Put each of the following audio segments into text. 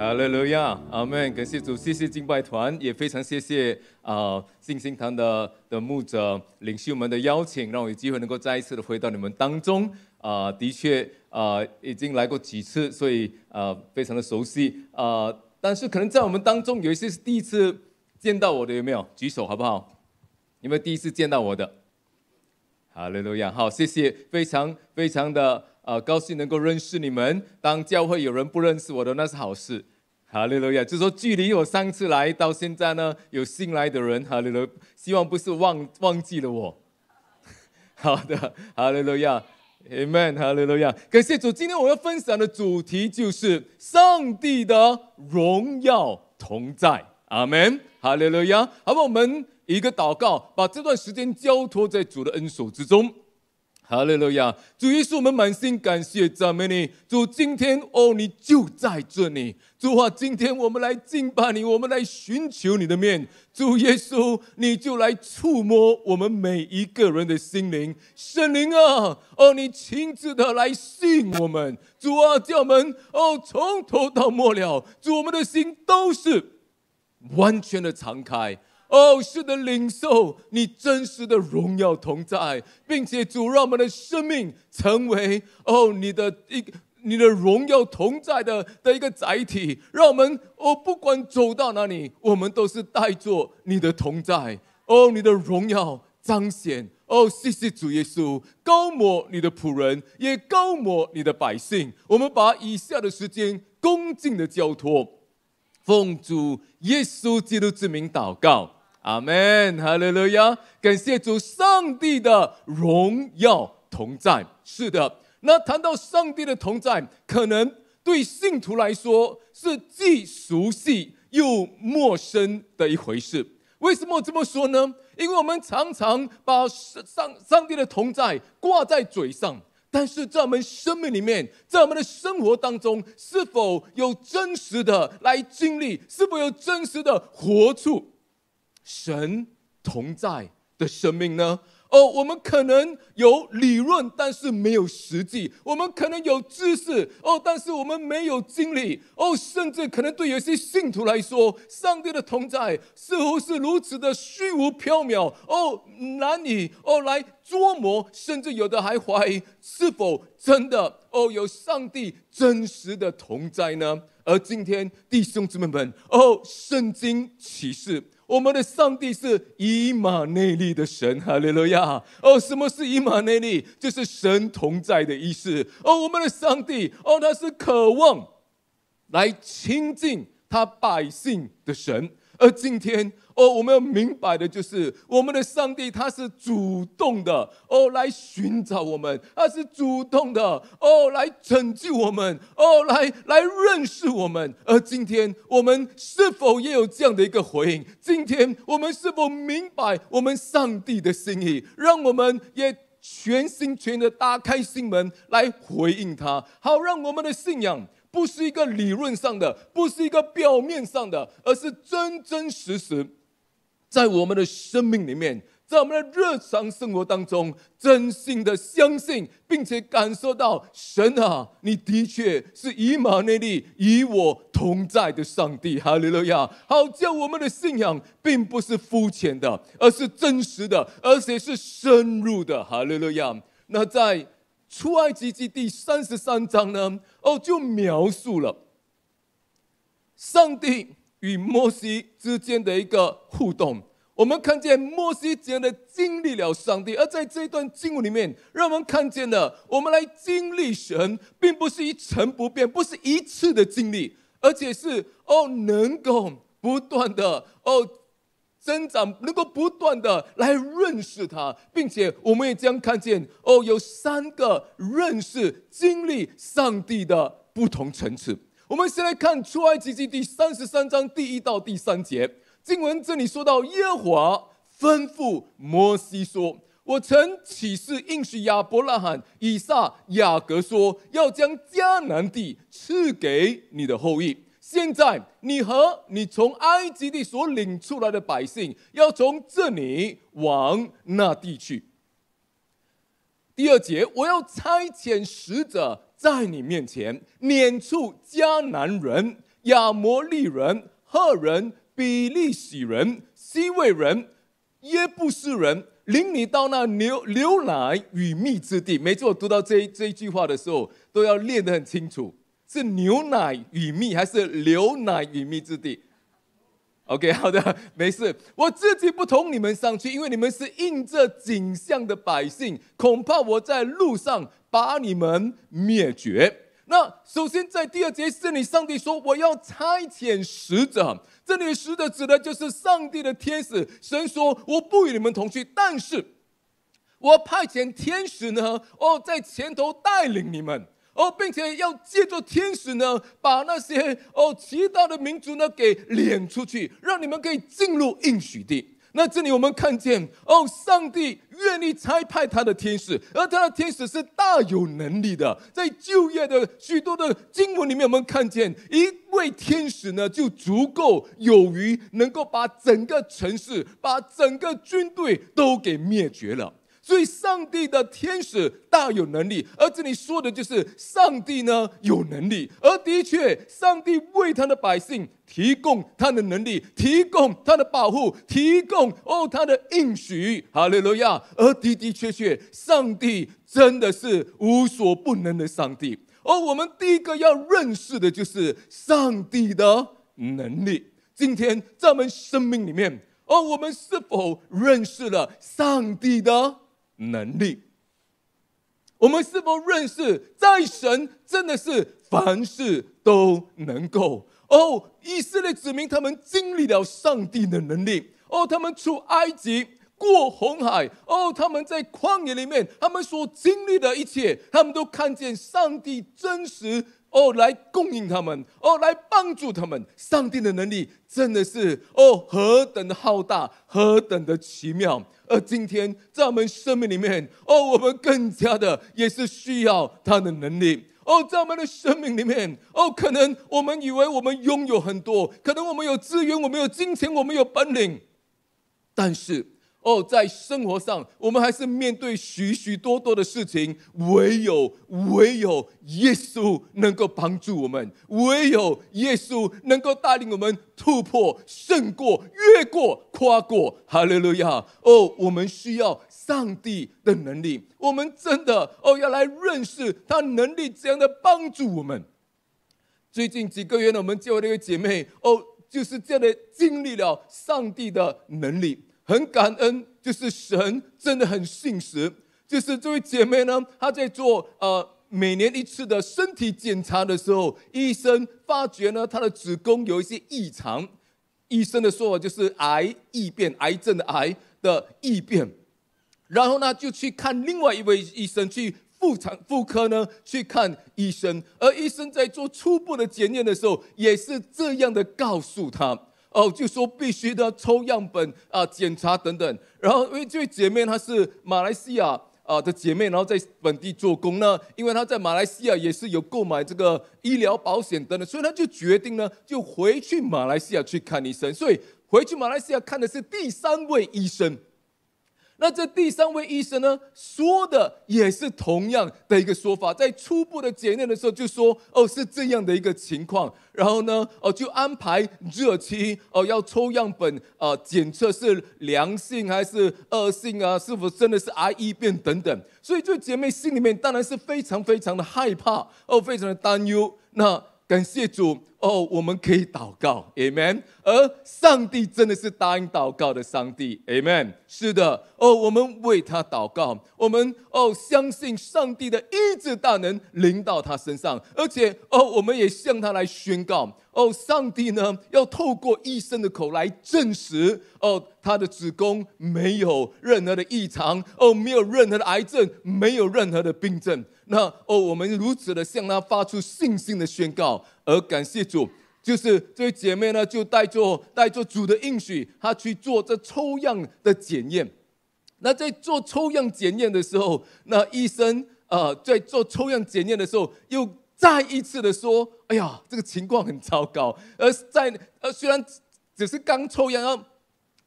哈的，刘亚，阿门，感谢主，谢谢敬拜团，也非常谢谢啊信心堂的的牧者领袖们的邀请，让我有机会能够再一次的回到你们当中啊，的确啊已经来过几次，所以啊非常的熟悉啊，但是可能在我们当中有一些是第一次见到我的，有没有举手好不好？有没有第一次见到我的？哈利路亚！好，谢谢，非常非常的呃高兴能够认识你们。当教会有人不认识我的，那是好事。哈利路亚！就说距离我上次来到现在呢，有新来的人，哈利路希望不是忘忘记了我。好的，哈利路亚，e n 哈利路亚！感谢主。今天我要分享的主题就是上帝的荣耀同在，阿门，哈利路亚！好，我们。一个祷告，把这段时间交托在主的恩手之中。哈利路亚！主耶稣，我们满心感谢赞美你。主今天哦，你就在这里。主啊，今天我们来敬拜你，我们来寻求你的面。主耶稣，你就来触摸我们每一个人的心灵。圣灵啊，哦，你亲自的来信我们。主啊，叫我们哦，从头到末了，主我们的心都是完全的敞开。哦，是的，领受你真实的荣耀同在，并且主让我们的生命成为哦你的一你的荣耀同在的的一个载体，让我们哦不管走到哪里，我们都是带着你的同在，哦你的荣耀彰显。哦，谢谢主耶稣，高摩你的仆人，也高摩你的百姓。我们把以下的时间恭敬的交托，奉主耶稣基督之名祷告。阿门，哈利路亚！感谢主，上帝的荣耀同在。是的，那谈到上帝的同在，可能对信徒来说是既熟悉又陌生的一回事。为什么这么说呢？因为我们常常把上上帝的同在挂在嘴上，但是在我们生命里面，在我们的生活当中，是否有真实的来经历？是否有真实的活出？神同在的生命呢？哦，我们可能有理论，但是没有实际；我们可能有知识，哦，但是我们没有经历。哦，甚至可能对有些信徒来说，上帝的同在似乎是如此的虚无缥缈，哦，难以哦来捉摸。甚至有的还怀疑是否真的哦有上帝真实的同在呢？而今天，弟兄姊妹们，哦，圣经启示。我们的上帝是以马内利的神，哈利路亚！哦，什么是以马内利？就是神同在的意思。哦，我们的上帝，哦，他是渴望来亲近他百姓的神。而今天，哦，我们要明白的就是，我们的上帝他是主动的哦来寻找我们，他是主动的哦来拯救我们，哦来来认识我们。而今天我们是否也有这样的一个回应？今天我们是否明白我们上帝的心意，让我们也全心全的打开心门来回应他，好让我们的信仰。不是一个理论上的，不是一个表面上的，而是真真实实，在我们的生命里面，在我们的日常生活当中，真心的相信，并且感受到神啊，你的确是以马内利，与我同在的上帝。哈利路亚！好，叫我们的信仰并不是肤浅的，而是真实的，而且是深入的。哈利路亚！那在。出埃及记第三十三章呢，哦，就描述了上帝与摩西之间的一个互动。我们看见摩西这样的经历了上帝，而在这一段经文里面，让我们看见了我们来经历神，并不是一成不变，不是一次的经历，而且是哦，能够不断的哦。增长能够不断的来认识他，并且我们也将看见哦，有三个认识经历上帝的不同层次。我们先来看《出埃及记》第三十三章第一到第三节经文，这里说到耶和华吩咐摩西说：“我曾启示应许亚伯拉罕、以撒、雅各说，要将迦南地赐给你的后裔。”现在你和你从埃及地所领出来的百姓，要从这里往那地去。第二节，我要差遣使者在你面前撵出迦南人、亚摩利人、赫人、比利洗人、西魏人、耶布斯人，领你到那牛牛奶与蜜之地。每次我读到这这一句话的时候，都要念得很清楚。是牛奶与蜜，还是牛奶与蜜之地？OK，好的，没事，我自己不同你们上去，因为你们是应这景象的百姓，恐怕我在路上把你们灭绝。那首先在第二节这里，上帝说我要差遣使者，这里使者指的就是上帝的天使。神说我不与你们同去，但是我派遣天使呢，哦，在前头带领你们。哦，并且要借助天使呢，把那些哦其他的民族呢给撵出去，让你们可以进入应许地。那这里我们看见，哦，上帝愿意差派他的天使，而他的天使是大有能力的。在就业的许多的经文里面，我们看见一位天使呢？就足够有余，能够把整个城市、把整个军队都给灭绝了。所以，上帝的天使大有能力，而这里说的就是上帝呢有能力。而的确，上帝为他的百姓提供他的能力，提供他的保护，提供哦他的应许，哈利路亚。而的的确确，上帝真的是无所不能的上帝。而我们第一个要认识的就是上帝的能力。今天在我们生命里面，而我们是否认识了上帝的？能力，我们是否认识，在神真的是凡事都能够？哦，以色列子民他们经历了上帝的能力，哦，他们出埃及过红海，哦，他们在旷野里面，他们所经历的一切，他们都看见上帝真实。哦，来供应他们，哦，来帮助他们。上帝的能力真的是哦，何等的浩大，何等的奇妙。而今天在我们生命里面，哦，我们更加的也是需要他的能力。哦，在我们的生命里面，哦，可能我们以为我们拥有很多，可能我们有资源，我们有金钱，我们有本领，但是。哦，在生活上，我们还是面对许许多多的事情，唯有唯有耶稣能够帮助我们，唯有耶稣能够带领我们突破、胜过、越过、跨过。哈利路亚！哦，我们需要上帝的能力，我们真的哦要来认识他能力，这样的帮助我们。最近几个月呢，我们教会的一个姐妹哦，就是这样的经历了上帝的能力。很感恩，就是神真的很信实。就是这位姐妹呢，她在做呃每年一次的身体检查的时候，医生发觉呢她的子宫有一些异常，医生的说法就是癌异变，癌症癌的异变。然后呢就去看另外一位医生去妇产妇科呢去看医生，而医生在做初步的检验的时候，也是这样的告诉她。哦，就说必须的抽样本啊检查等等，然后因为这位姐妹她是马来西亚啊的姐妹，然后在本地做工呢，因为她在马来西亚也是有购买这个医疗保险等等，所以她就决定呢就回去马来西亚去看医生，所以回去马来西亚看的是第三位医生。那这第三位医生呢，说的也是同样的一个说法，在初步的检验的时候就说，哦，是这样的一个情况，然后呢，哦，就安排热期，哦，要抽样本啊，检测是良性还是恶性啊，是否真的是癌变等等。所以这姐妹心里面当然是非常非常的害怕，哦，非常的担忧。那感谢主。哦，我们可以祷告，Amen。而上帝真的是答应祷告的上帝，Amen。是的，哦，我们为他祷告，我们哦相信上帝的医治大能临到他身上，而且哦，我们也向他来宣告，哦，上帝呢要透过医生的口来证实，哦，他的子宫没有任何的异常，哦，没有任何的癌症，没有任何的病症。那哦，我们如此的向他发出信心的宣告，而感谢主，就是这位姐妹呢，就带着带着主的应许，她去做这抽样的检验。那在做抽样检验的时候，那医生啊，在做抽样检验的时候，又再一次的说：“哎呀，这个情况很糟糕。”而在呃，虽然只是刚抽样，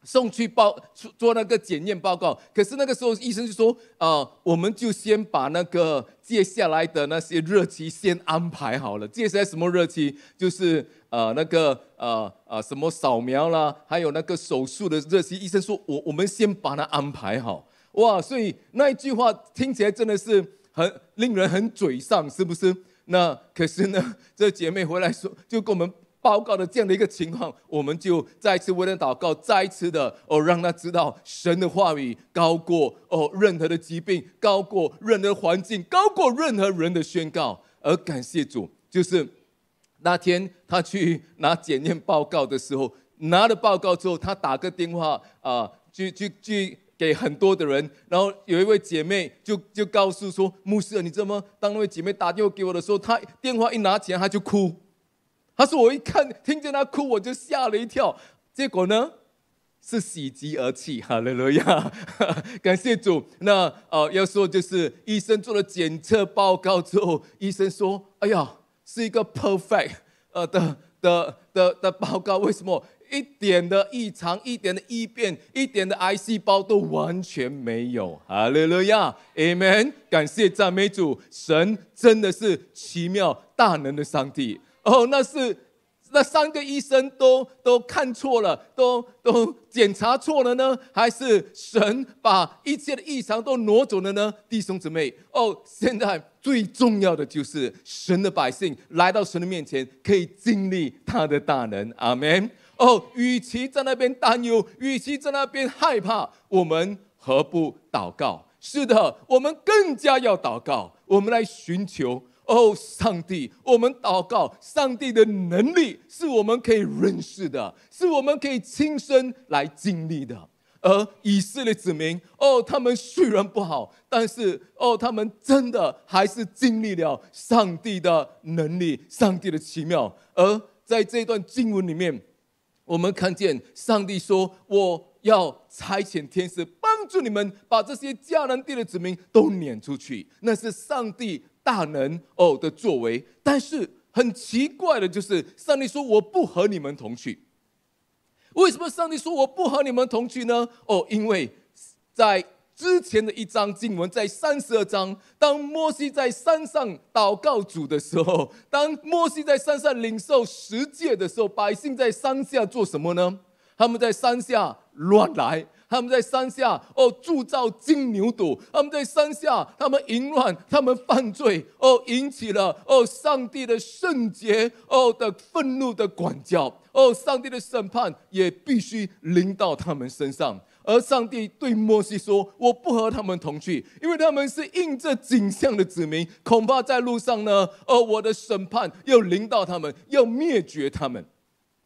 送去报做那个检验报告，可是那个时候医生就说：，呃，我们就先把那个接下来的那些热期先安排好了。接下来什么热期？就是呃，那个呃呃什么扫描啦，还有那个手术的热期。医生说我我们先把它安排好。哇，所以那一句话听起来真的是很令人很沮丧，是不是？那可是呢，这姐妹回来说，就跟我们。报告的这样的一个情况，我们就再一次为了祷告，再一次的哦，让他知道神的话语高过哦任何的疾病，高过任何环境，高过任何人的宣告。而感谢主，就是那天他去拿检验报告的时候，拿了报告之后，他打个电话啊，去去去给很多的人。然后有一位姐妹就就告诉说，牧师，你知道吗？当那位姐妹打电话给我的时候，她电话一拿起来，她就哭。他说：“我一看，听见他哭，我就吓了一跳。结果呢，是喜极而泣。哈利路亚！感谢主。那呃，要说就是医生做了检测报告之后，医生说：‘哎呀，是一个 perfect 呃的的的的报告。为什么一点的异常、一点的异变、一点的癌细胞都完全没有？哈利路亚！Amen！感谢赞美主，神真的是奇妙大能的上帝。”哦，那是那三个医生都都看错了，都都检查错了呢？还是神把一切的异常都挪走了呢？弟兄姊妹，哦，现在最重要的就是神的百姓来到神的面前，可以经历他的大能，阿门。哦，与其在那边担忧，与其在那边害怕，我们何不祷告？是的，我们更加要祷告，我们来寻求。哦，上帝，我们祷告，上帝的能力是我们可以认识的，是我们可以亲身来经历的。而以色列子民，哦，他们虽然不好，但是，哦，他们真的还是经历了上帝的能力，上帝的奇妙。而在这段经文里面，我们看见上帝说：“我。”要差遣天使帮助你们，把这些迦南地的子民都撵出去，那是上帝大能哦的作为。但是很奇怪的就是，上帝说我不和你们同去。为什么上帝说我不和你们同去呢？哦，因为在之前的一章经文，在三十二章，当摩西在山上祷告主的时候，当摩西在山上领受十诫的时候，百姓在山下做什么呢？他们在山下。乱来！他们在山下哦，铸造金牛犊；他们在山下，他们淫乱，他们犯罪哦，引起了哦上帝的圣洁哦的愤怒的管教哦，上帝的审判也必须临到他们身上。而上帝对摩西说：“我不和他们同去，因为他们是应这景象的子民，恐怕在路上呢，哦，我的审判要临到他们，要灭绝他们。”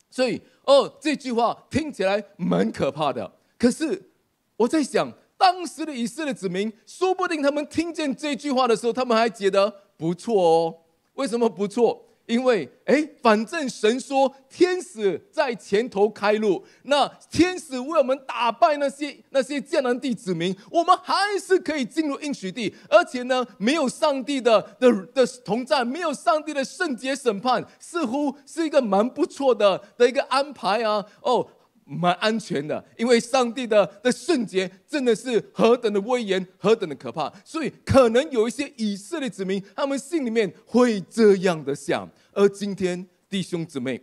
所以。哦，这句话听起来蛮可怕的。可是，我在想，当时的以色列子民，说不定他们听见这句话的时候，他们还觉得不错哦。为什么不错？因为哎，反正神说天使在前头开路，那天使为我们打败那些那些迦南地子民，我们还是可以进入应许地，而且呢，没有上帝的的的同在，没有上帝的圣洁审判，似乎是一个蛮不错的的一个安排啊！哦。蛮安全的，因为上帝的的圣洁真的是何等的威严，何等的可怕，所以可能有一些以色列子民，他们心里面会这样的想。而今天弟兄姊妹，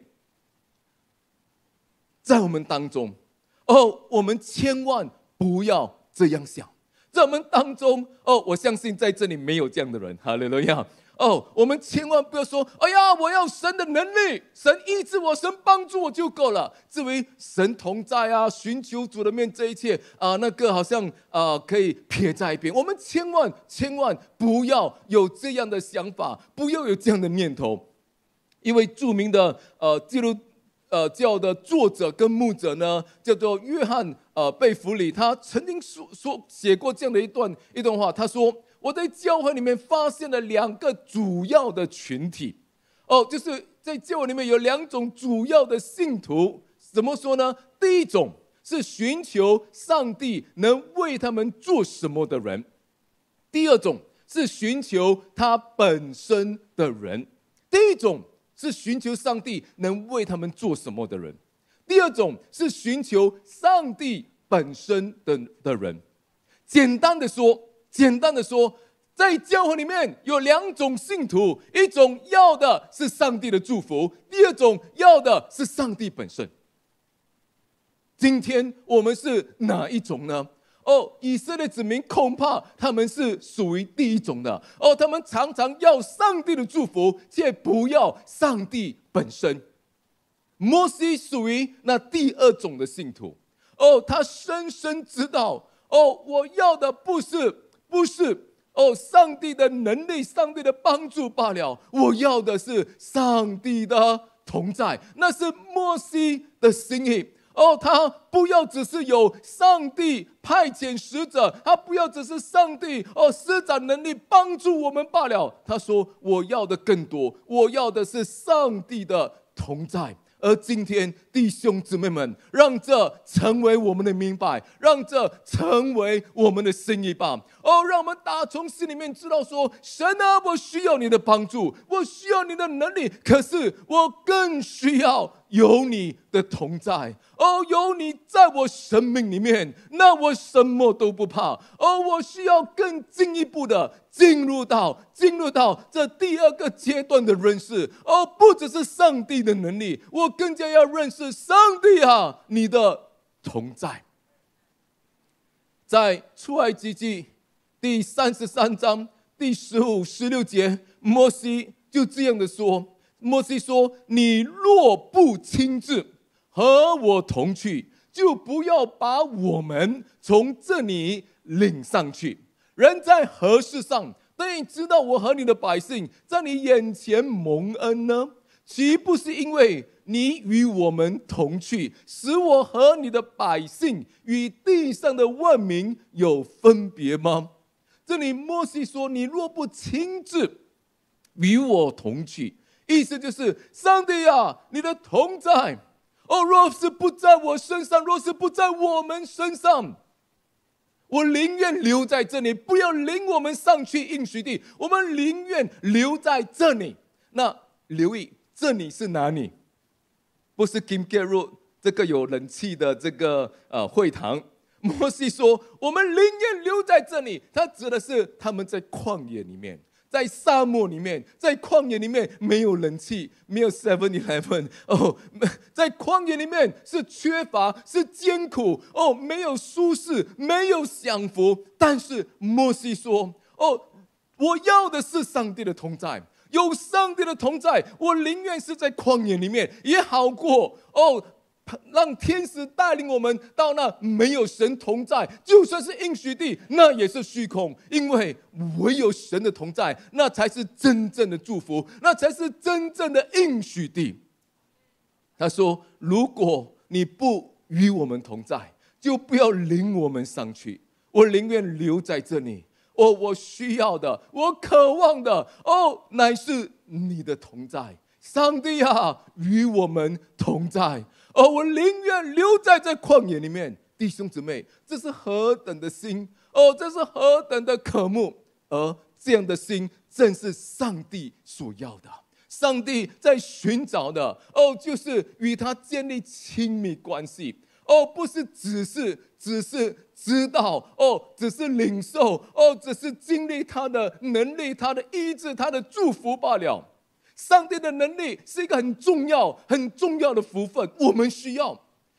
在我们当中，哦，我们千万不要这样想，在我们当中，哦，我相信在这里没有这样的人。哈利路亚。哦，我们千万不要说：“哎呀，我要神的能力，神医治我，神帮助我就够了。”至于神同在啊，寻求主的面，这一切啊，那个好像啊，可以撇在一边。我们千万千万不要有这样的想法，不要有这样的念头。一位著名的呃，基督呃教的作者跟牧者呢，叫做约翰呃贝弗里，他曾经说说写过这样的一段一段话，他说。我在教会里面发现了两个主要的群体，哦，就是在教会里面有两种主要的信徒。怎么说呢？第一种是寻求上帝能为他们做什么的人；第二种是寻求他本身的人。第一种是寻求上帝能为他们做什么的人；第二种是寻求上帝本身的的人。简单的说。简单的说，在教会里面有两种信徒，一种要的是上帝的祝福，第二种要的是上帝本身。今天我们是哪一种呢？哦，以色列子民恐怕他们是属于第一种的，哦，他们常常要上帝的祝福，却不要上帝本身。摩西属于那第二种的信徒，哦，他深深知道，哦，我要的不是。不是哦，上帝的能力、上帝的帮助罢了。我要的是上帝的同在，那是摩西的心意。哦，他不要只是有上帝派遣使者，他不要只是上帝哦施展能力帮助我们罢了。他说：“我要的更多，我要的是上帝的同在。”而今天，弟兄姊妹们，让这成为我们的明白，让这成为我们的心意吧。哦，让我们打从心里面知道，说神啊，我需要你的帮助，我需要你的能力，可是我更需要。有你的同在哦，有你在我生命里面，那我什么都不怕。而我需要更进一步的进入到进入到这第二个阶段的认识，而不只是上帝的能力，我更加要认识上帝啊！你的同在，在出埃及记第三十三章第十五十六节，摩西就这样的说。摩西说：“你若不亲自和我同去，就不要把我们从这里领上去。人在何事上得以知道我和你的百姓在你眼前蒙恩呢？岂不是因为你与我们同去，使我和你的百姓与地上的万民有分别吗？”这里摩西说：“你若不亲自与我同去。”意思就是，上帝啊，你的同在，哦，若是不在我身上，若是不在我们身上，我宁愿留在这里，不要领我们上去应许地。我们宁愿留在这里。那留意，这里是哪里？不是 King r 这个有人气的这个呃会堂。摩西说，我们宁愿留在这里。他指的是他们在旷野里面。在沙漠里面，在旷野里面，没有人气，没有 Seven Eleven 哦，在旷野里面是缺乏，是艰苦哦，没有舒适，没有享福。但是摩西说：“哦，我要的是上帝的同在，有上帝的同在，我宁愿是在旷野里面也好过哦。”让天使带领我们到那没有神同在，就算是应许地，那也是虚空。因为唯有神的同在，那才是真正的祝福，那才是真正的应许地。他说：“如果你不与我们同在，就不要领我们上去。我宁愿留在这里。我我需要的，我渴望的哦，乃是你的同在，上帝啊，与我们同在。”而我宁愿留在这旷野里面，弟兄姊妹，这是何等的心！哦，这是何等的渴慕！而这样的心，正是上帝所要的。上帝在寻找的，哦，就是与他建立亲密关系，哦，不是只是、只是知道，哦，只是领受，哦，只是经历他的能力、他的意志、他的祝福罢了。上帝的能力是一个很重要、很重要的福分，我们需要。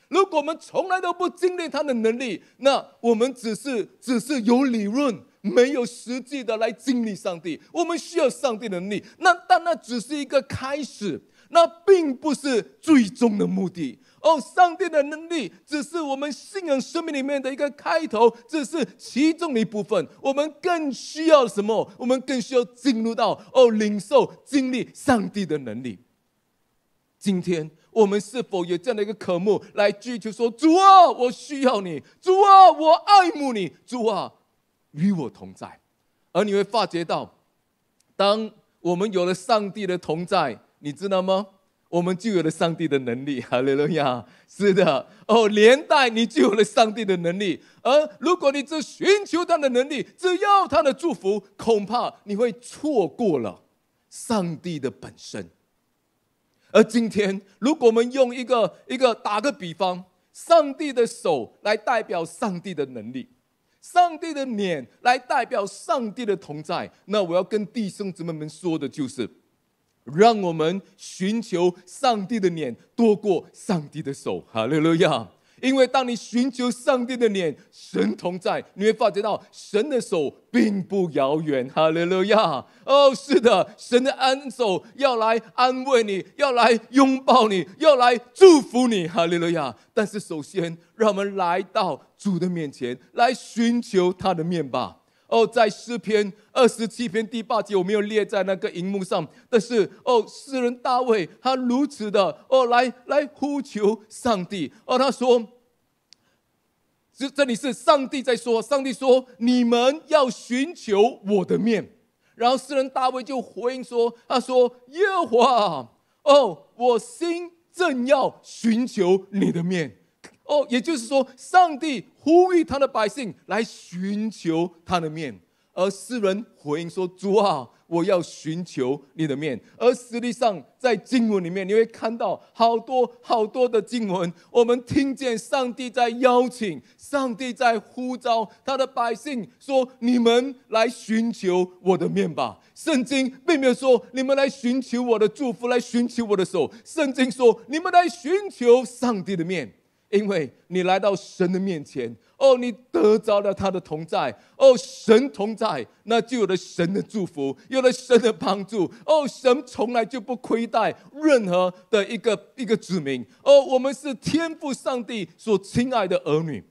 如果我们从来都不经历他的能力，那我们只是只是有理论。没有实际的来经历上帝，我们需要上帝的能力。那但那只是一个开始，那并不是最终的目的哦。上帝的能力只是我们信仰生命里面的一个开头，只是其中的一部分。我们更需要什么？我们更需要进入到哦，领受经历上帝的能力。今天我们是否有这样的一个渴慕，来追求说，主啊，我需要你，主啊，我爱慕你，主啊。与我同在，而你会发觉到，当我们有了上帝的同在，你知道吗？我们就有了上帝的能力。哈雷路亚，是的，哦，连带你就有了上帝的能力。而如果你只寻求他的能力，只要他的祝福，恐怕你会错过了上帝的本身。而今天，如果我们用一个一个打个比方，上帝的手来代表上帝的能力。上帝的脸来代表上帝的同在，那我要跟弟兄姊妹们说的就是，让我们寻求上帝的脸多过上帝的手，哈六六亚。因为当你寻求上帝的脸，神同在，你会发觉到神的手并不遥远。哈利路亚！哦，是的，神的安手要来安慰你，要来拥抱你，要来祝福你。哈利路亚！但是首先，让我们来到主的面前，来寻求他的面吧。哦，在诗篇二十七篇第八节，我没有列在那个荧幕上，但是哦，诗人大卫他如此的哦，来来呼求上帝，哦，他说。这这里是上帝在说，上帝说你们要寻求我的面，然后诗人大卫就回应说，他说耶和华哦，我心正要寻求你的面哦，也就是说，上帝呼吁他的百姓来寻求他的面，而诗人回应说主啊。我要寻求你的面，而实际上在经文里面，你会看到好多好多的经文。我们听见上帝在邀请，上帝在呼召他的百姓说：“你们来寻求我的面吧。”圣经并没有说：“你们来寻求我的祝福，来寻求我的手。”圣经说：“你们来寻求上帝的面，因为你来到神的面前。”哦，你得着了他的同在，哦，神同在，那就有了神的祝福，有了神的帮助。哦，神从来就不亏待任何的一个一个子民。哦，我们是天父上帝所亲爱的儿女，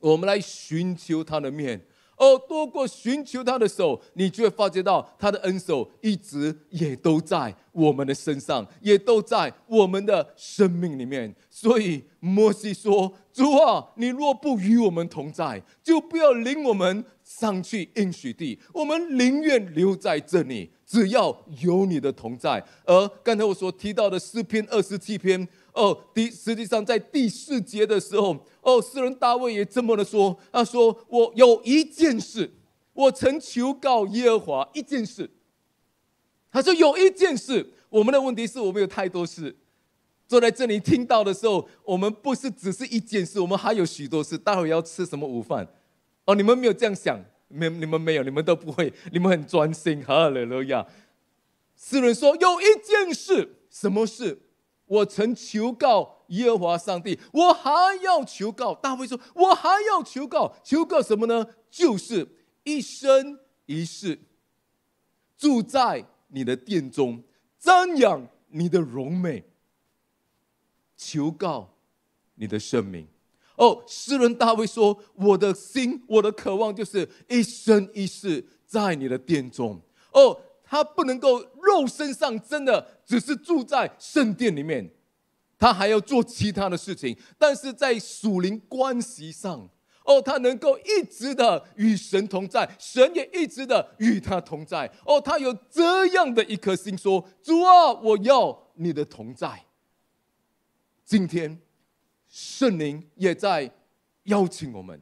我们来寻求他的面。哦，多过寻求他的手，你就会发觉到他的恩手一直也都在我们的身上，也都在我们的生命里面。所以摩西说：“主啊，你若不与我们同在，就不要领我们上去应许地。我们宁愿留在这里。”只要有你的同在，而刚才我所提到的诗篇二十七篇哦，第，实际上在第四节的时候，哦，诗人大卫也这么的说。他说：“我有一件事，我曾求告耶和华一件事。”他说：“有一件事。”我们的问题是我们有太多事。坐在这里听到的时候，我们不是只是一件事，我们还有许多事。待会要吃什么午饭？哦，你们没有这样想。没你们没有，你们都不会，你们很专心，和我一样。诗人说有一件事，什么事？我曾求告耶和华上帝，我还要求告大卫说，我还要求告，求告什么呢？就是一生一世住在你的殿中，瞻仰你的荣美，求告你的圣名。哦，诗人大卫说：“我的心，我的渴望，就是一生一世在你的殿中。”哦，他不能够肉身上真的只是住在圣殿里面，他还要做其他的事情。但是在属灵关系上，哦，他能够一直的与神同在，神也一直的与他同在。哦，他有这样的一颗心，说：“主啊，我要你的同在。”今天。圣灵也在邀请我们，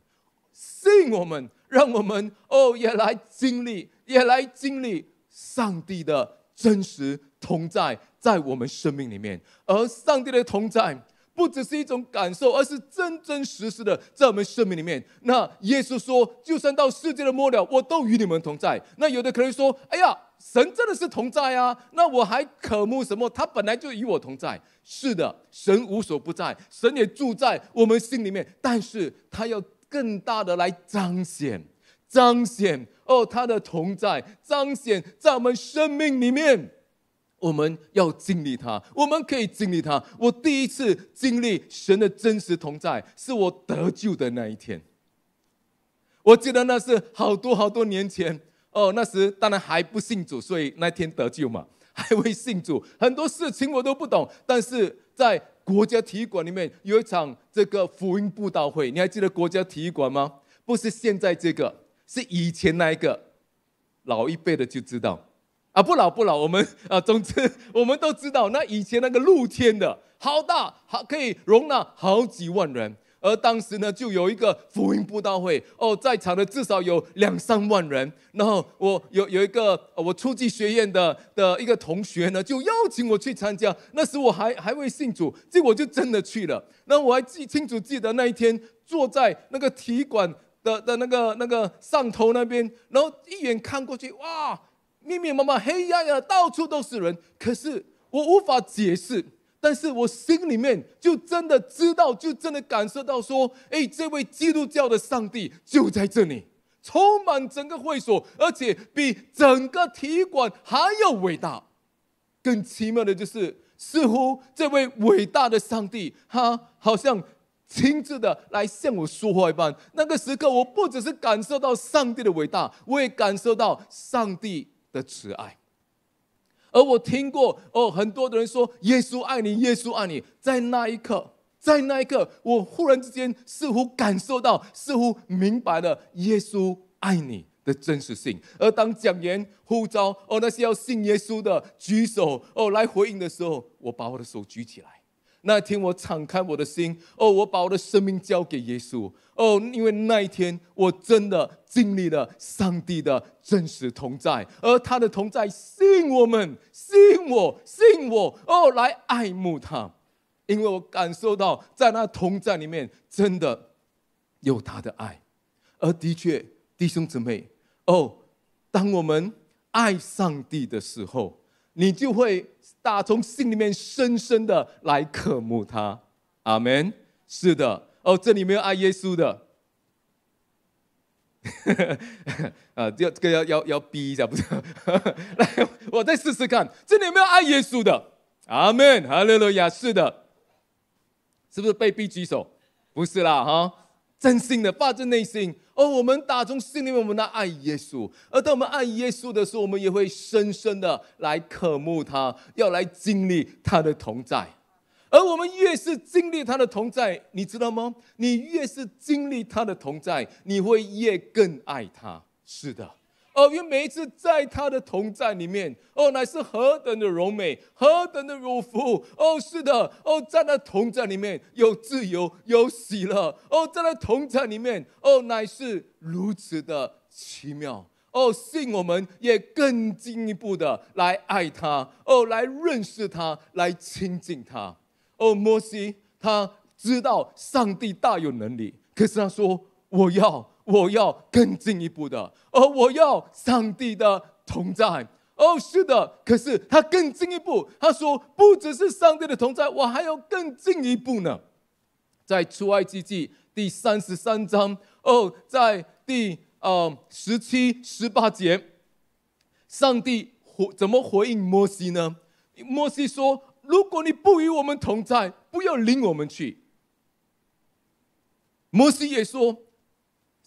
信我们，让我们哦也来经历，也来经历上帝的真实同在在我们生命里面。而上帝的同在不只是一种感受，而是真真实实的在我们生命里面。那耶稣说：“就算到世界的末了，我都与你们同在。”那有的可能说：“哎呀。”神真的是同在啊！那我还渴慕什么？他本来就与我同在。是的，神无所不在，神也住在我们心里面。但是他要更大的来彰显，彰显哦他的同在，彰显在我们生命里面。我们要经历他，我们可以经历他。我第一次经历神的真实同在，是我得救的那一天。我记得那是好多好多年前。哦，那时当然还不信主，所以那天得救嘛，还未信主，很多事情我都不懂。但是在国家体育馆里面有一场这个福音布道会，你还记得国家体育馆吗？不是现在这个，是以前那一个，老一辈的就知道，啊，不老不老，我们啊，总之 我们都知道，那以前那个露天的好大，好可以容纳好几万人。而当时呢，就有一个福音布道会哦，在场的至少有两三万人。然后我有有一个我初级学院的的一个同学呢，就邀请我去参加。那时我还还未信主，结果就真的去了。那我还记清楚记得那一天坐在那个体育馆的的那个那个上头那边，然后一眼看过去，哇，密密麻麻黑压压，到处都是人。可是我无法解释。但是我心里面就真的知道，就真的感受到说，哎，这位基督教的上帝就在这里，充满整个会所，而且比整个体育馆还要伟大。更奇妙的就是，似乎这位伟大的上帝，他好像亲自的来向我说话一般。那个时刻，我不只是感受到上帝的伟大，我也感受到上帝的慈爱。而我听过哦，很多的人说耶稣爱你，耶稣爱你。在那一刻，在那一刻，我忽然之间似乎感受到，似乎明白了耶稣爱你的真实性。而当讲言呼召哦，那些要信耶稣的举手哦来回应的时候，我把我的手举起来。那一天，我敞开我的心，哦，我把我的生命交给耶稣，哦，因为那一天，我真的经历了上帝的真实同在，而他的同在，信我们，信我，信我，哦，来爱慕他，因为我感受到在那同在里面，真的有他的爱，而的确，弟兄姊妹，哦，当我们爱上帝的时候。你就会打从心里面深深的来渴慕他，阿门。是的，哦，这里没有爱耶稣的，啊，要这个要要要逼一下，不是？来，我再试试看，这里有没有爱耶稣的？阿门。哈，乐乐雅是的，是不是被逼举手？不是啦，哈。真心的发自内心，而我们打从心里面，我们的爱耶稣。而当我们爱耶稣的时候，我们也会深深的来渴慕他，要来经历他的同在。而我们越是经历他的同在，你知道吗？你越是经历他的同在，你会越更爱他。是的。哦，因为每一次在他的同在里面，哦，乃是何等的荣美，何等的如福！哦，是的，哦，在那同在里面有自由，有喜乐。哦，在那同在里面，哦，乃是如此的奇妙。哦，信我们也更进一步的来爱他，哦，来认识他，来亲近他。哦，摩西他知道上帝大有能力，可是他说：“我要。”我要更进一步的，而我要上帝的同在。哦，是的。可是他更进一步，他说不只是上帝的同在，我还要更进一步呢。在出埃及记第三十三章，哦，在第呃十七、十八节，上帝回怎么回应摩西呢？摩西说：“如果你不与我们同在，不要领我们去。”摩西也说。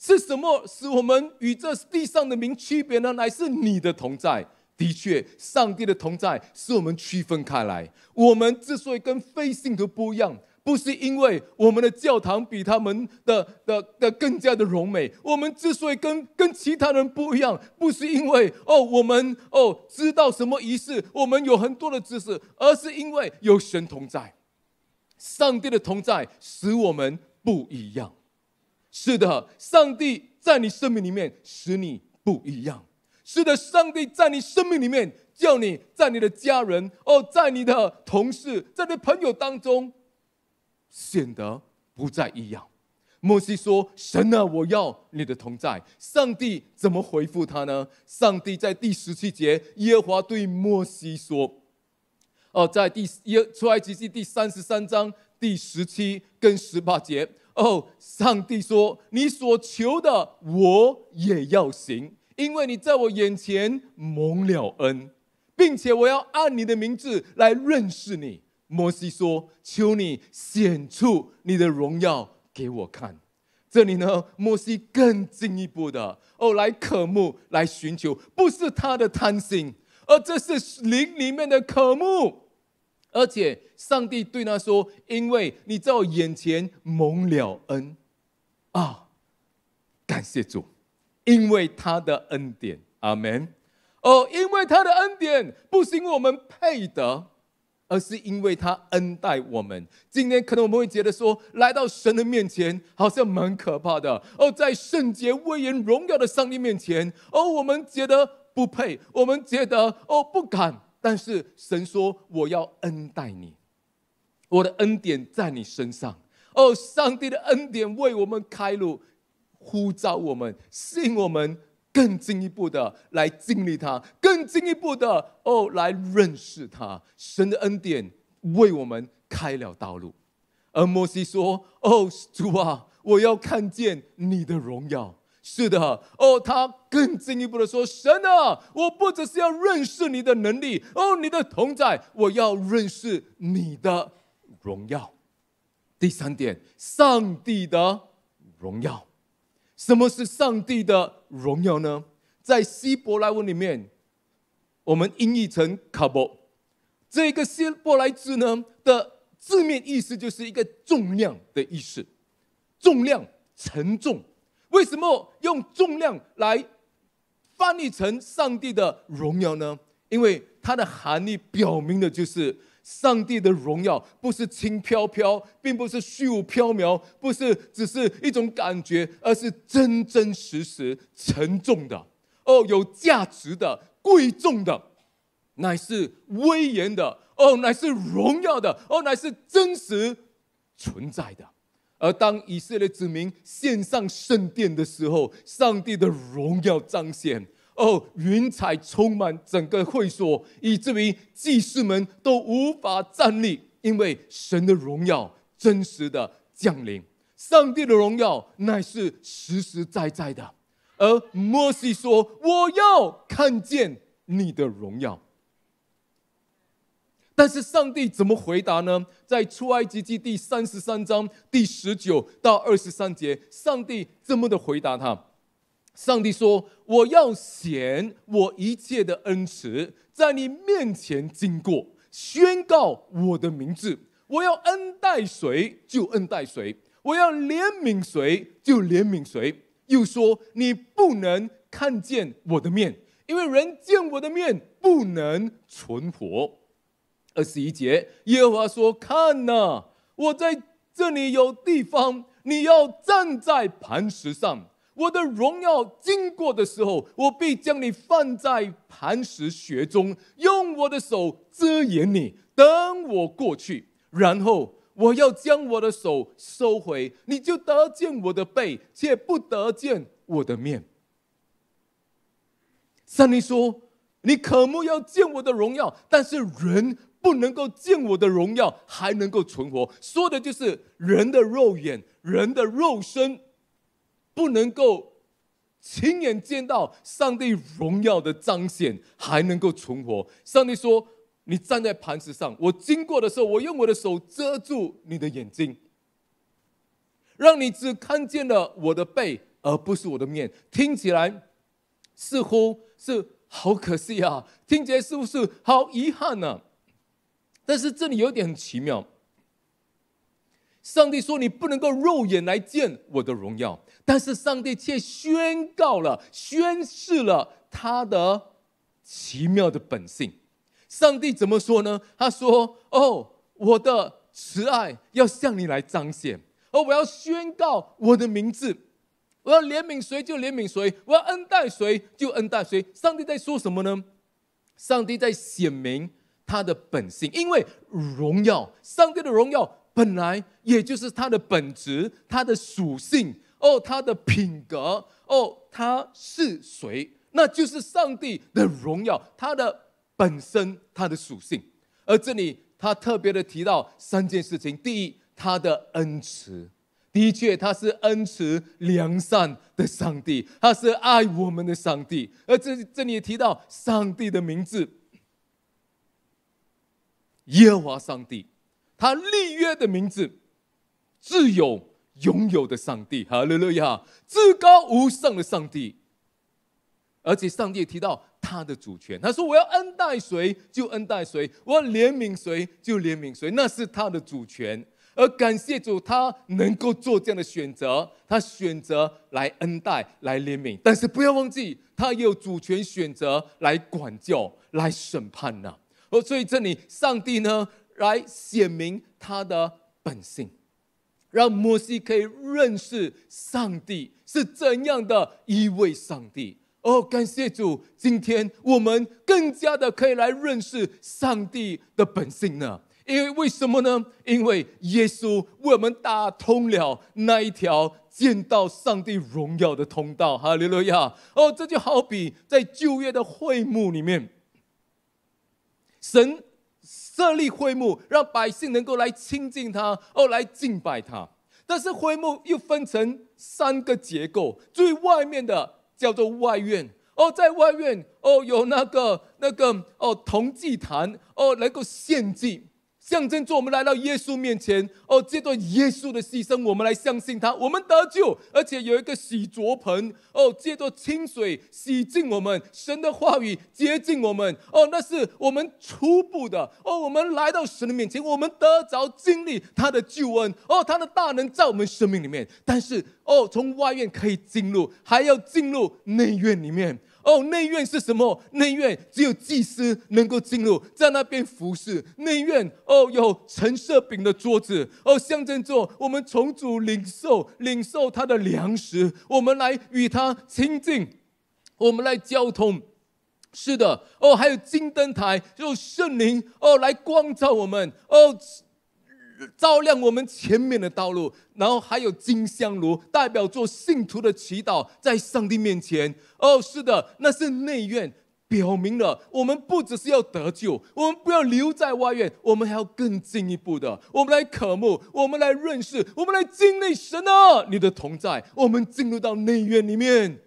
是什么使我们与这地上的民区别呢？乃是你的同在。的确，上帝的同在使我们区分开来。我们之所以跟非信徒不一样，不是因为我们的教堂比他们的的的更加的荣美；我们之所以跟跟其他人不一样，不是因为哦我们哦知道什么仪式，我们有很多的知识，而是因为有神同在。上帝的同在使我们不一样。是的，上帝在你生命里面使你不一样。是的，上帝在你生命里面叫你在你的家人、哦，在你的同事、在你的朋友当中，显得不再一样。摩西说：“神啊，我要你的同在。”上帝怎么回复他呢？上帝在第十七节，耶和华对摩西说：“哦，在第耶出埃及记第三十三章第十七跟十八节。”哦，上帝说：“你所求的，我也要行，因为你在我眼前蒙了恩，并且我要按你的名字来认识你。”摩西说：“求你显出你的荣耀给我看。”这里呢，摩西更进一步的哦，来渴慕，来寻求，不是他的贪心，而这是灵里面的渴慕。而且上帝对他说：“因为你在我眼前蒙了恩，啊，感谢主，因为他的恩典。”阿门。哦，因为他的恩典，不是因为我们配得，而是因为他恩待我们。今天可能我们会觉得说，来到神的面前好像蛮可怕的。哦，在圣洁、威严、荣耀的上帝面前，哦，我们觉得不配，我们觉得哦不敢。但是神说：“我要恩待你，我的恩典在你身上。”哦，上帝的恩典为我们开路，呼召我们，吸引我们更进一步的来经历他，更进一步的哦来认识他。神的恩典为我们开了道路，而摩西说：“哦，主啊，我要看见你的荣耀。”是的哈哦，他更进一步的说：“神啊，我不只是要认识你的能力哦，你的同在，我要认识你的荣耀。”第三点，上帝的荣耀，什么是上帝的荣耀呢？在希伯来文里面，我们音译成卡 a 这个希伯来字呢的字面意思就是一个重量的意思，重量、沉重。为什么用重量来翻译成上帝的荣耀呢？因为它的含义表明的就是上帝的荣耀，不是轻飘飘，并不是虚无缥缈，不是只是一种感觉，而是真真实实、沉重的哦，有价值的、贵重的，乃是威严的哦，乃是荣耀的哦，乃是真实存在的。而当以色列子民献上圣殿的时候，上帝的荣耀彰显。哦，云彩充满整个会所，以至于祭司们都无法站立，因为神的荣耀真实的降临。上帝的荣耀乃是实实在在的。而摩西说：“我要看见你的荣耀。”但是上帝怎么回答呢？在出埃及记第三十三章第十九到二十三节，上帝这么的回答他：上帝说，我要显我一切的恩慈在你面前经过，宣告我的名字，我要恩待谁就恩待谁，我要怜悯谁就怜悯谁。又说，你不能看见我的面，因为人见我的面不能存活。二十一节，耶和华说：“看呐，我在这里有地方，你要站在磐石上。我的荣耀经过的时候，我必将你放在磐石穴中，用我的手遮掩你，等我过去。然后我要将我的手收回，你就得见我的背，且不得见我的面。”上帝说：“你渴慕要见我的荣耀，但是人。”不能够见我的荣耀，还能够存活，说的就是人的肉眼、人的肉身，不能够亲眼见到上帝荣耀的彰显，还能够存活。上帝说：“你站在磐石上，我经过的时候，我用我的手遮住你的眼睛，让你只看见了我的背，而不是我的面。”听起来似乎是好可惜啊！听起来是不是好遗憾呢？但是这里有一点很奇妙。上帝说：“你不能够肉眼来见我的荣耀。”但是上帝却宣告了、宣示了他的奇妙的本性。上帝怎么说呢？他说：“哦，我的慈爱要向你来彰显，而我要宣告我的名字，我要怜悯谁就怜悯谁，我要恩待谁就恩待谁。”上帝在说什么呢？上帝在显明。他的本性，因为荣耀，上帝的荣耀本来也就是他的本质，他的属性哦，他的品格哦，他是谁？那就是上帝的荣耀，他的本身，他的属性。而这里他特别的提到三件事情：第一，他的恩慈，的确他是恩慈良善的上帝，他是爱我们的上帝。而这这里也提到上帝的名字。耶和华上帝，他立约的名字，自有拥有的上帝，哈，六六一哈，至高无上的上帝。而且上帝提到他的主权，他说：“我要恩待谁就恩待谁，我要怜悯谁就怜悯谁，那是他的主权。”而感谢主，他能够做这样的选择，他选择来恩待、来怜悯，但是不要忘记，他也有主权选择来管教、来审判呢。哦，所以这里上帝呢来显明他的本性，让摩西可以认识上帝是怎样的一位上帝。哦，感谢主，今天我们更加的可以来认识上帝的本性呢。因为为什么呢？因为耶稣为我们打通了那一条见到上帝荣耀的通道。哈，刘罗亚，哦，这就好比在旧约的会幕里面。神设立会幕，让百姓能够来亲近他，哦，来敬拜他。但是会幕又分成三个结构，最外面的叫做外院。哦，在外院，哦，有那个那个哦铜祭坛，哦，能够献祭。象征着我们来到耶稣面前，哦，借段耶稣的牺牲，我们来相信他，我们得救，而且有一个洗濯盆，哦，借着清水洗净我们，神的话语洁净我们，哦，那是我们初步的，哦，我们来到神的面前，我们得着经历他的救恩，哦，他的大能在我们生命里面，但是，哦，从外院可以进入，还要进入内院里面。哦，内院是什么？内院只有祭司能够进入，在那边服侍。内院哦，有陈设饼的桌子哦，象征着我们重组领受领受他的粮食，我们来与他亲近，我们来交通。是的哦，还有金灯台，就圣灵哦来光照我们哦。照亮我们前面的道路，然后还有金香炉，代表做信徒的祈祷，在上帝面前。哦，是的，那是内院，表明了我们不只是要得救，我们不要留在外院，我们还要更进一步的，我们来渴慕，我们来认识，我们来经历神啊，你的同在。我们进入到内院里面，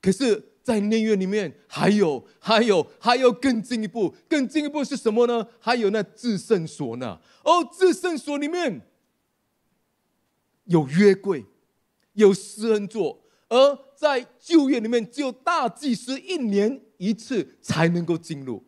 可是。在内院里面还有还有还有更进一步更进一步是什么呢？还有那至圣所呢？哦，至圣所里面有约柜，有施恩座，而在旧约里面只有大祭司一年一次才能够进入。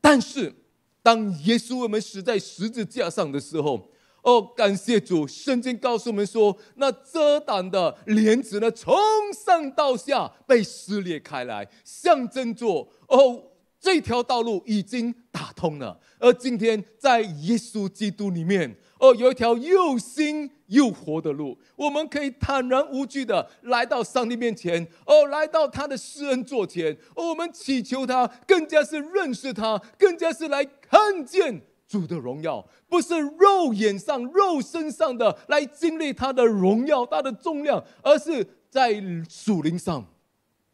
但是，当耶稣我们死在十字架上的时候。哦，感谢主，圣经告诉我们说，那遮挡的帘子呢，从上到下被撕裂开来，象征着哦，这条道路已经打通了。而今天在耶稣基督里面，哦，有一条又新又活的路，我们可以坦然无惧的来到上帝面前，哦，来到他的施恩座前，哦，我们祈求他，更加是认识他，更加是来看见。主的荣耀不是肉眼上、肉身上的来经历他的荣耀、他的重量，而是在树林上，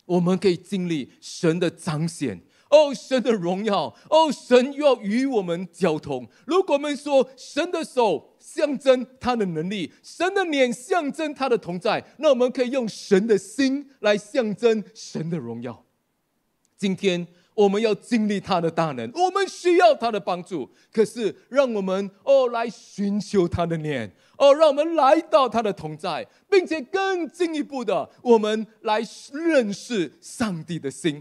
我们可以经历神的彰显。哦，神的荣耀，哦，神要与我们交通。如果我们说神的手象征他的能力，神的脸象征他的同在，那我们可以用神的心来象征神的荣耀。今天。我们要经历他的大能，我们需要他的帮助。可是，让我们哦来寻求他的面，哦让我们来到他的同在，并且更进一步的，我们来认识上帝的心，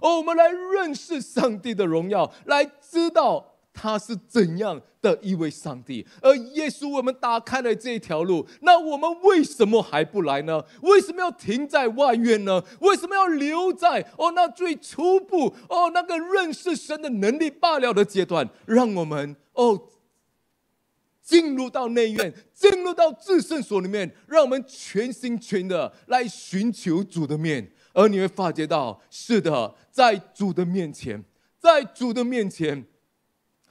哦我们来认识上帝的荣耀，来知道。他是怎样的一位上帝？而耶稣，我们打开了这一条路，那我们为什么还不来呢？为什么要停在外院呢？为什么要留在哦那最初步哦那个认识神的能力罢了的阶段？让我们哦进入到内院，进入到至圣所里面，让我们全心全的来寻求主的面。而你会发觉到，是的，在主的面前，在主的面前。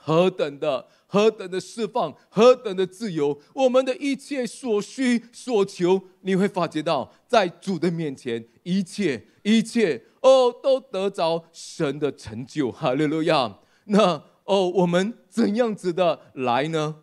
何等的何等的释放，何等的自由！我们的一切所需所求，你会发觉到，在主的面前，一切一切哦，都得着神的成就哈，六六亚。那哦，我们怎样子的来呢？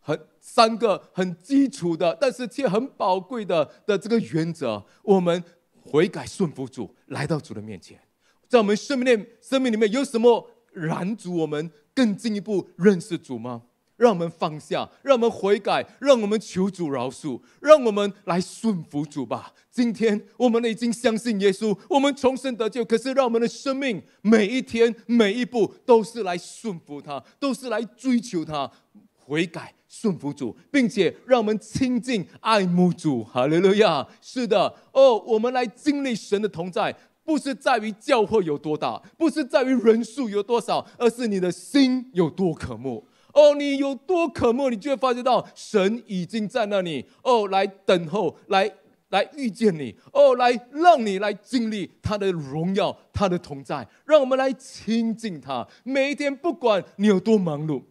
很三个很基础的，但是却很宝贵的的这个原则，我们悔改顺服主，来到主的面前。在我们生命内，生命里面有什么拦阻我们？更进一步认识主吗？让我们放下，让我们悔改，让我们求主饶恕，让我们来顺服主吧。今天我们已经相信耶稣，我们重生得救，可是让我们的生命每一天每一步都是来顺服他，都是来追求他，悔改顺服主，并且让我们亲近爱慕主。哈利路亚！是的，哦，我们来经历神的同在。不是在于教会有多大，不是在于人数有多少，而是你的心有多渴慕。哦，你有多渴慕，你就会发觉到神已经在那里哦，来等候，来来遇见你哦，来让你来经历他的荣耀，他的同在。让我们来亲近他，每一天，不管你有多忙碌，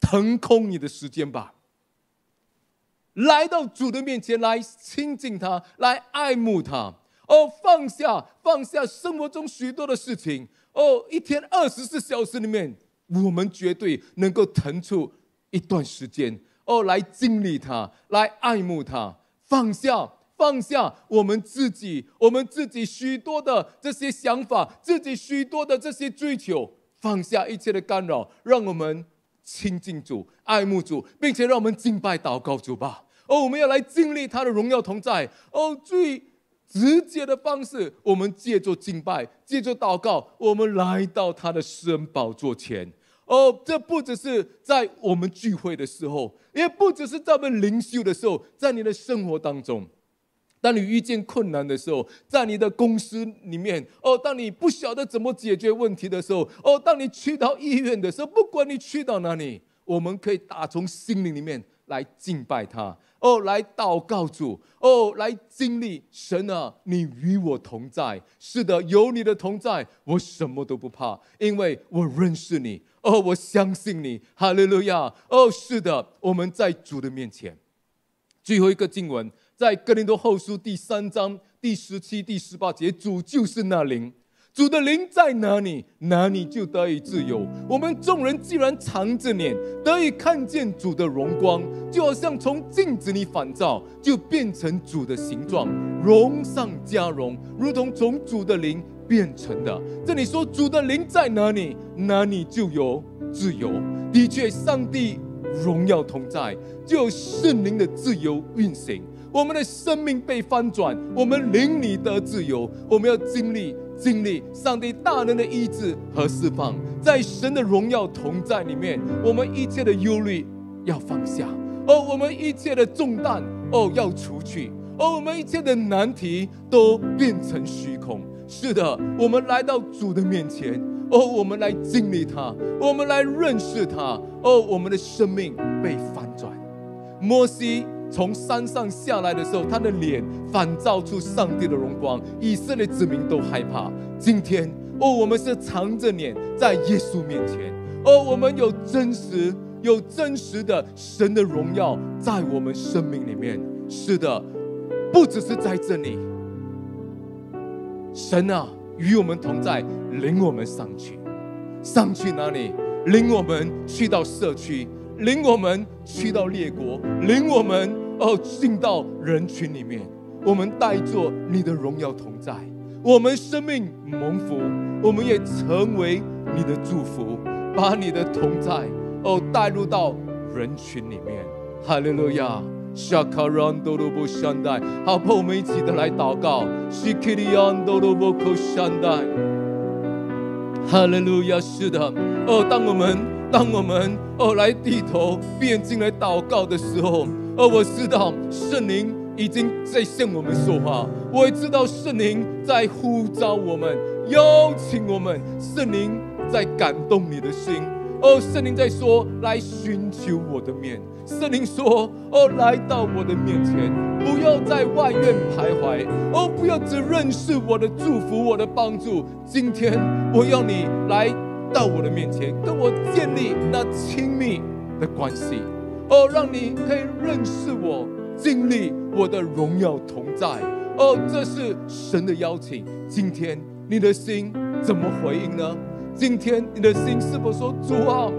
腾空你的时间吧，来到主的面前，来亲近他，来爱慕他。哦，放下，放下生活中许多的事情。哦，一天二十四小时里面，我们绝对能够腾出一段时间，哦，来经历它，来爱慕它，放下，放下我们自己，我们自己许多的这些想法，自己许多的这些追求。放下一切的干扰，让我们亲近主，爱慕主，并且让我们敬拜、祷告主吧。哦，我们要来经历他的荣耀同在。哦，最。直接的方式，我们借助敬拜，借助祷告，我们来到他的私人宝座前。哦，这不只是在我们聚会的时候，也不只是在我们灵修的时候，在你的生活当中，当你遇见困难的时候，在你的公司里面，哦，当你不晓得怎么解决问题的时候，哦，当你去到医院的时候，不管你去到哪里，我们可以打从心灵里面来敬拜他。哦，来祷告主，哦，来经历神啊，你与我同在。是的，有你的同在，我什么都不怕，因为我认识你，哦，我相信你，哈利路亚。哦，是的，我们在主的面前。最后一个经文，在哥林多后书第三章第十七、第十八节，主就是那灵。主的灵在哪里，哪里就得以自由。我们众人既然藏着脸得以看见主的荣光，就好像从镜子里反照，就变成主的形状，容上加容，如同从主的灵变成的。这里说主的灵在哪里，哪里就有自由。的确，上帝荣耀同在，就有圣灵的自由运行。我们的生命被翻转，我们灵里得自由。我们要经历。经历上帝大能的医治和释放，在神的荣耀同在里面，我们一切的忧虑要放下，哦，我们一切的重担哦要除去，哦，我们一切的难题都变成虚空。是的，我们来到主的面前，哦，我们来经历他，我们来认识他，哦，我们的生命被翻转。摩西。从山上下来的时候，他的脸反照出上帝的荣光，以色列子民都害怕。今天，哦，我们是藏着脸在耶稣面前，哦，我们有真实、有真实的神的荣耀在我们生命里面。是的，不只是在这里，神啊，与我们同在，领我们上去，上去哪里？领我们去到社区，领我们去到列国，领我们。哦，进到人群里面，我们带着你的荣耀同在，我们生命蒙福，我们也成为你的祝福，把你的同在哦带入到人群里面。哈利路亚，Shakarando Lubokshanai，好，我们一起的来祷告 s h i k i r i o n d o Lubokshanai。哈利路亚，是的，哦，当我们当我们哦来低头便进来祷告的时候。而我知道，圣灵已经在向我们说话。我也知道，圣灵在呼召我们，邀请我们。圣灵在感动你的心。哦，圣灵在说：“来寻求我的面。”圣灵说：“哦，来到我的面前，不要在外院徘徊。哦，不要只认识我的祝福，我的帮助。今天我要你来到我的面前，跟我建立那亲密的关系。”哦，让你可以认识我，经历我的荣耀同在。哦，这是神的邀请。今天你的心怎么回应呢？今天你的心是否说主啊，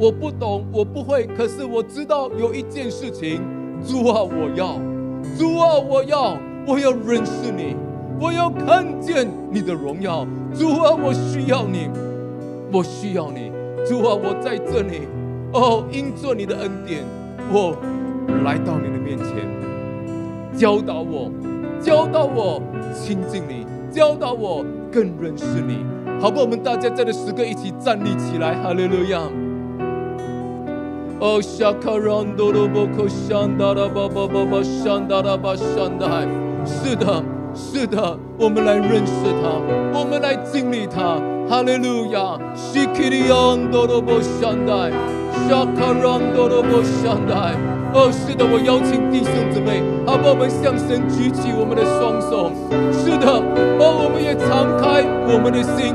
我不懂，我不会，可是我知道有一件事情，主啊，我要，主啊，我要，我要认识你，我要看见你的荣耀。主啊，我需要你，我需要你。主啊，我在这里。哦，因着你的恩典，我来到你的面前，教导我，教导我亲近你，教导我更认识你，好不好？我们大家在这十个一起站立起来，哈利路亚！哦，小卡让多多伯克山达拉巴巴巴巴山达拉巴山大海，是的，是的，我们来认识他，我们来经历他。哈利路亚！希起的昂多罗波善 r 沙卡兰多罗波山待。哦，是的，我邀请弟兄姊妹，阿爸，我们向神举起我们的双手。是的，阿我们也敞开我们的心。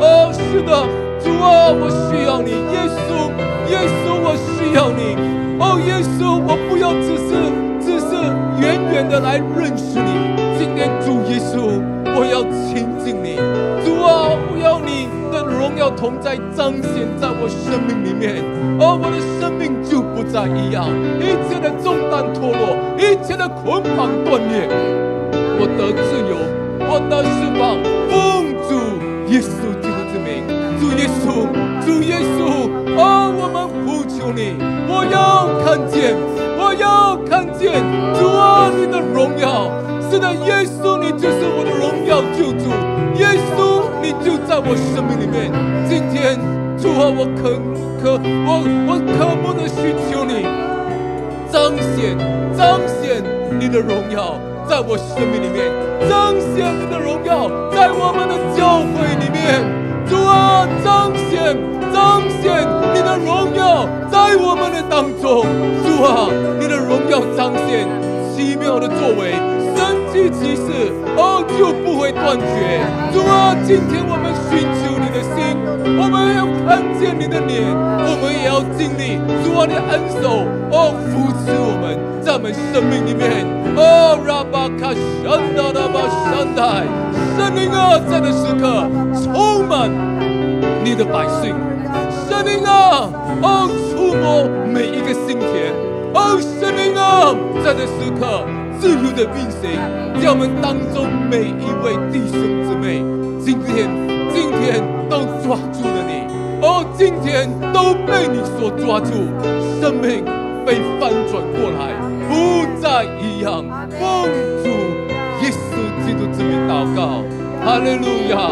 哦，是的，主啊，我需要你，耶稣，耶稣，我需要你。哦，耶稣，我不要只是，只是远远的来认识你。今天，主耶稣，我要亲近你。叫你的荣耀同在彰显在我生命里面，而我的生命就不再一样，一切的重担脱落，一切的捆绑断裂，我的自由，我的释放，奉主耶稣基督之名，主耶稣，主耶稣，啊，我们呼求你，我要看见，我要看见，主啊，你的荣耀，是的，耶稣，你就是我的荣耀救。在我生命里面，今天主啊，我肯，渴，我我渴慕的寻求你，彰显彰显你的荣耀，在我生命里面彰显你的荣耀，在我们的教会里面，主啊彰显彰显你的荣耀，在我们的当中，主啊你的荣耀彰显奇妙的作为。一直是哦，就不会断绝。主啊，今天我们寻求你的心，我们要看见你的脸，我们也要经历主啊的恩手哦，扶持我们在我们生命里面哦。拉巴卡善待拉巴善待，神灵啊，在这时刻充满你的百姓，生灵啊，哦，触摸每一个心田，哦，生灵啊，在这时刻。自由的运行，在我们当中每一位弟兄姊妹，今天、今天都抓住了你，哦，今天都被你所抓住，生命被翻转过来，不再一样。奉主耶稣基督之名祷告，哈利路亚。